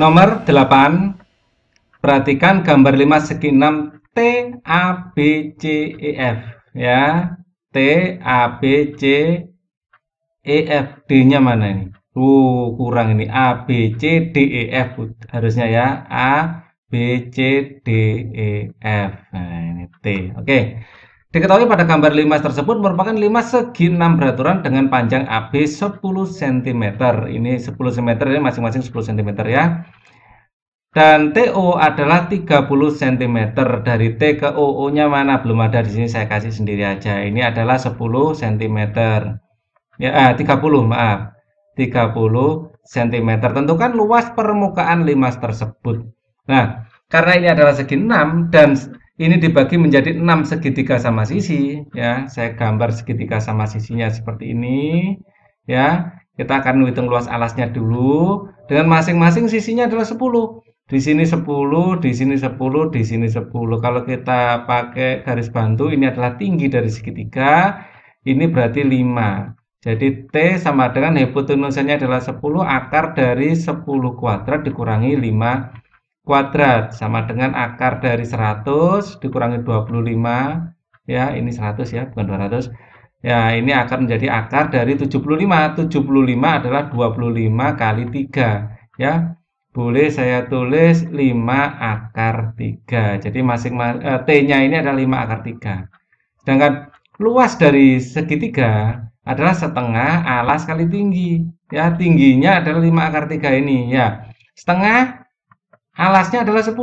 Nomor 8, perhatikan gambar 5 segi 6 T, A, B, C, E, F. Ya, T, A, B, C, E, F. D-nya mana ini? Uh, kurang ini. A, B, C, D, E, F. Harusnya ya. A, B, C, D, E, F. Nah, ini T. Oke. Okay. Diketahui pada gambar limas tersebut merupakan limas segi 6 beraturan dengan panjang AB 10 cm. Ini 10 cm ini masing-masing 10 cm ya. Dan TO adalah 30 cm. Dari T ke o nya mana? Belum ada di sini saya kasih sendiri aja. Ini adalah 10 cm. Ya, eh, 30, maaf. 30 cm. Tentukan luas permukaan limas tersebut. Nah, karena ini adalah segi 6 dan ini dibagi menjadi enam segitiga sama sisi ya saya gambar segitiga sama sisinya seperti ini ya kita akan menghitung luas alasnya dulu dengan masing-masing sisinya adalah 10 di sini 10 di sini 10 di sini 10 kalau kita pakai garis bantu ini adalah tinggi dari segitiga ini berarti 5 jadi T sama dengan hipotenusanya adalah 10 akar dari 10 kuadrat dikurangi 5 kuadrat sama dengan akar dari 100 dikurangi 25 ya ini 100 ya bukan 200 ya ini akan menjadi akar dari 75 75 adalah 25 kali 3 ya boleh saya tulis 5 akar 3 jadi masing eh, T-nya ini adalah 5 akar 3 sedangkan luas dari segitiga adalah setengah alas kali tinggi ya tingginya adalah 5 akar 3 ini ya setengah Alasnya adalah 10.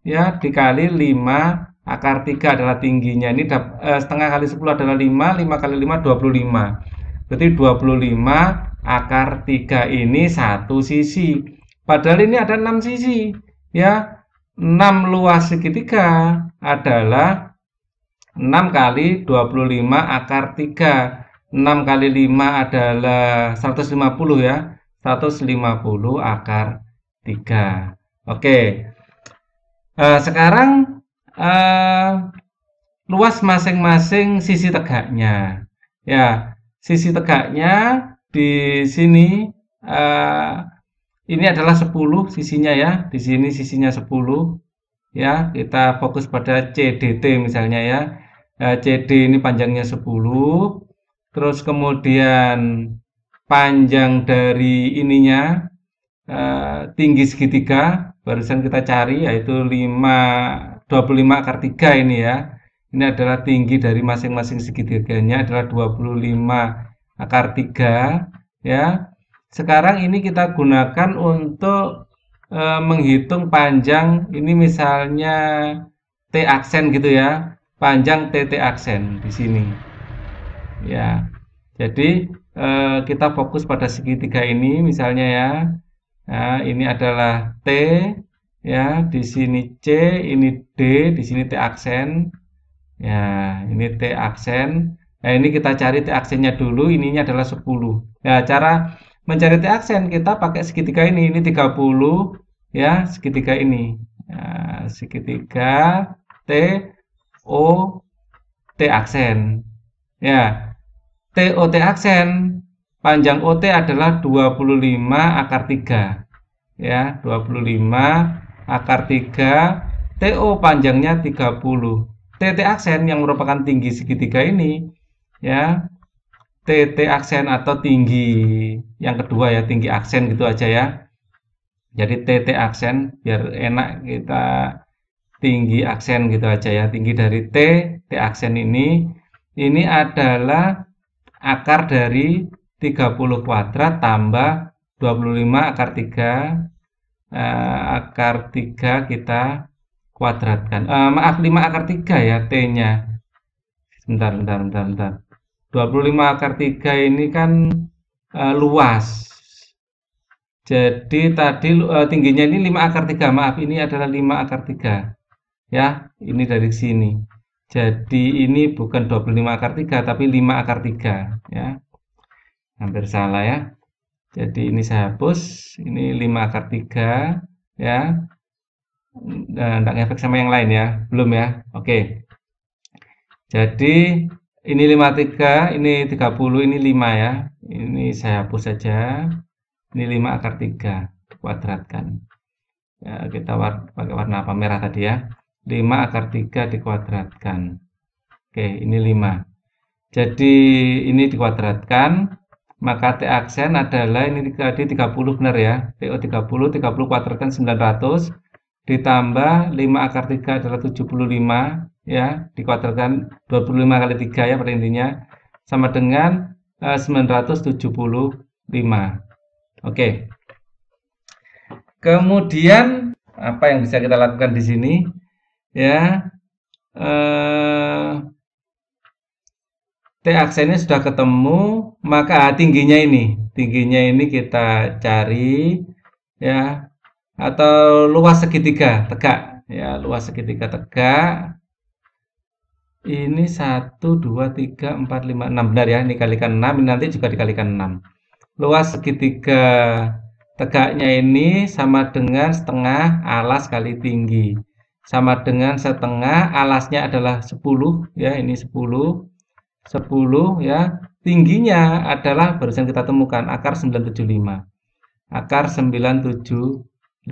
Ya, dikali 5 akar 3 adalah tingginya. Ini da, eh, setengah kali 10 adalah 5, 5 kali 5 25. Berarti 25 akar 3 ini satu sisi. Padahal ini ada 6 sisi. Ya, 6 luas segitiga adalah 6 kali 25 akar 3. 6 kali 5 adalah 150 ya. 150 akar 3. Oke. Uh, sekarang uh, luas masing-masing sisi tegaknya. Ya, sisi tegaknya di sini uh, ini adalah 10 sisinya ya. Di sini sisinya 10. Ya, kita fokus pada CDT misalnya ya. Uh, CD ini panjangnya 10. Terus kemudian panjang dari ininya uh, tinggi segitiga barusan kita cari yaitu 5 25 akar 3 ini ya ini adalah tinggi dari masing-masing segitiganya adalah 25 akar 3 ya sekarang ini kita gunakan untuk e, menghitung panjang ini misalnya T aksen gitu ya panjang TT aksen di sini ya jadi e, kita fokus pada segitiga ini misalnya ya Nah, ini adalah T, ya, di sini C, ini D, di sini T aksen. Ya, ini T aksen. Nah, ini kita cari T aksennya dulu, ininya adalah 10. Nah, cara mencari T aksen kita pakai segitiga ini, ini 30, ya, segitiga ini. Nah, segitiga T, O, T aksen. Ya, T, O, T aksen Panjang OT adalah 25 akar 3. Ya, 25 akar 3. TO panjangnya 30. TT aksen yang merupakan tinggi segitiga ini ya TT aksen atau tinggi yang kedua ya tinggi aksen gitu aja ya jadi TT aksen biar enak kita tinggi aksen gitu aja ya tinggi dari T T aksen ini ini adalah akar dari 30 kuadrat tambah 25 akar 3 eh, akar 3 kita kuadratkan eh, maaf 5 akar 3 ya T nya bentar bentar bentar bentar 25 akar 3 ini kan eh, luas jadi tadi eh, tingginya ini 5 akar 3 maaf ini adalah 5 akar 3 ya ini dari sini jadi ini bukan 25 akar 3 tapi 5 akar 3 ya hampir salah ya jadi ini saya hapus ini 5 akar 3 ya dan eh, tidak efek sama yang lain ya belum ya oke jadi ini 53 ini 30 ini 5 ya ini saya hapus saja ini 5 akar 3 kuadratkan ya, kita war pakai warna apa merah tadi ya 5 akar 3 dikuadratkan oke ini 5 jadi ini dikuadratkan maka T aksen adalah ini tadi 30 benar ya. PO 30, 30 kuadrat kan 900 ditambah 5 akar 3 adalah 75 ya, dikuadratkan 25 kali 3 ya pada intinya sama dengan eh, 975. Oke. okay. Kemudian apa yang bisa kita lakukan di sini? Ya. Eh T aksennya sudah ketemu, maka tingginya ini, tingginya ini kita cari ya atau luas segitiga tegak ya, luas segitiga tegak. Ini satu dua tiga empat lima enam benar ya, ini kalikan enam ini nanti juga dikalikan enam. Luas segitiga tegaknya ini sama dengan setengah alas kali tinggi. Sama dengan setengah alasnya adalah sepuluh, ya, ini sepuluh. 10 ya tingginya adalah barusan kita temukan akar 975 akar 975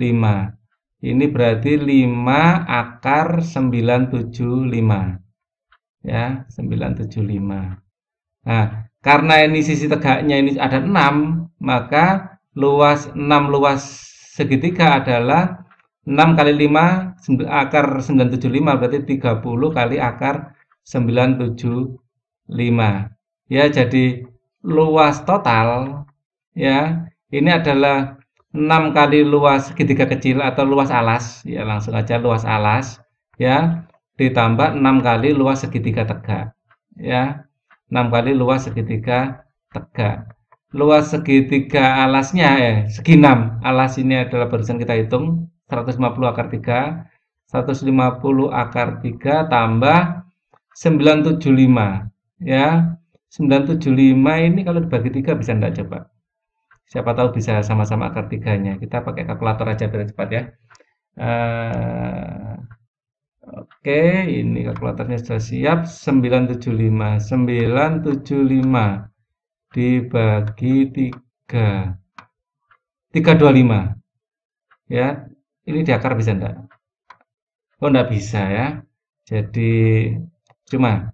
ini berarti 5 akar 975 ya 975 nah karena ini sisi tegaknya ini ada 6 maka luas 6 luas segitiga adalah 6 kali 5 akar 975 berarti 30 kali akar 975 5. Ya, jadi luas total ya, ini adalah 6 kali luas segitiga kecil atau luas alas, ya langsung aja luas alas ya, ditambah 6 kali luas segitiga tegak. Ya. 6 kali luas segitiga tegak. Luas segitiga alasnya ya, eh, segi 6. Alas ini adalah barusan kita hitung 150 akar 3 150 akar 3 tambah 975 ya 975 ini kalau dibagi tiga bisa enggak coba siapa tahu bisa sama-sama akar tiganya kita pakai kalkulator aja biar cepat ya uh, oke okay. ini kalkulatornya sudah siap 975 975 dibagi 3 325 ya ini di akar bisa enggak oh enggak bisa ya jadi cuma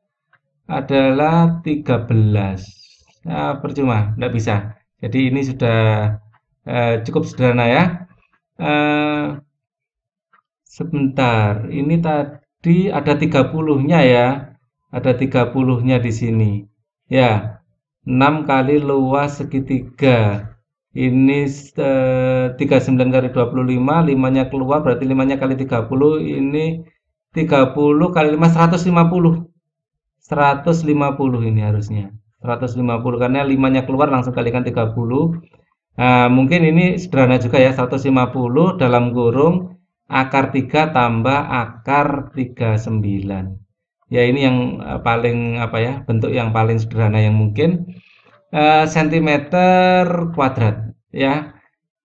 adalah 13. Nah, percuma, tidak bisa. Jadi ini sudah eh, cukup sederhana ya. Eh, sebentar, ini tadi ada 30-nya ya. Ada 30-nya di sini. Ya, 6 kali luas segitiga. Ini eh, 39 kali 25, 5-nya keluar berarti 5-nya kali 30. Ini 30 kali 5, 150. 150 ini harusnya. 150 karena limanya keluar langsung kalikan 30. Nah, mungkin ini sederhana juga ya 150 dalam kurung akar 3 tambah akar 39. Ya ini yang eh, paling apa ya bentuk yang paling sederhana yang mungkin eh, sentimeter kuadrat ya.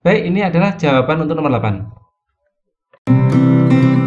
Baik, ini adalah jawaban untuk nomor 8.